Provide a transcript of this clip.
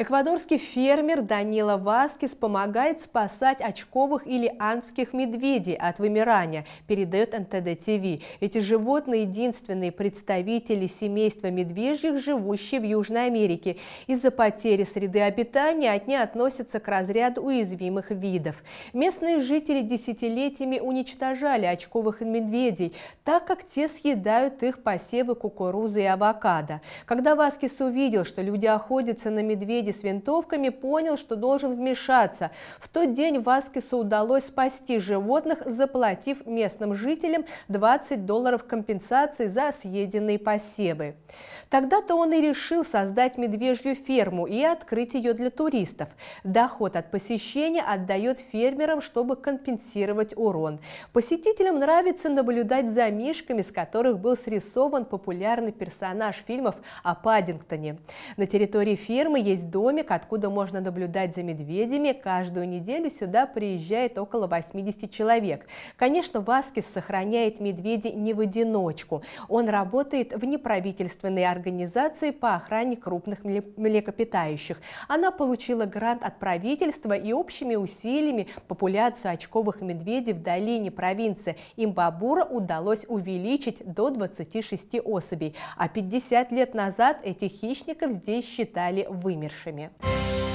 Эквадорский фермер Данила Васкис помогает спасать очковых или андских медведей от вымирания, передает НТД-ТВ. Эти животные – единственные представители семейства медвежьих, живущие в Южной Америке. Из-за потери среды обитания они относятся к разряду уязвимых видов. Местные жители десятилетиями уничтожали очковых медведей, так как те съедают их посевы кукурузы и авокадо. Когда Васкис увидел, что люди охотятся на медведей, соседи с винтовками, понял, что должен вмешаться. В тот день Васкису удалось спасти животных, заплатив местным жителям 20 долларов компенсации за съеденные посевы. Тогда-то он и решил создать медвежью ферму и открыть ее для туристов. Доход от посещения отдает фермерам, чтобы компенсировать урон. Посетителям нравится наблюдать за мишками, с которых был срисован популярный персонаж фильмов о Паддингтоне. На территории фермы есть дом, домик, откуда можно наблюдать за медведями. Каждую неделю сюда приезжает около 80 человек. Конечно, Васкис сохраняет медведи не в одиночку. Он работает в неправительственной организации по охране крупных млекопитающих. Она получила грант от правительства и общими усилиями популяцию очковых медведей в долине провинции Имбабура удалось увеличить до 26 особей. А 50 лет назад этих хищников здесь считали вымершими лучшими.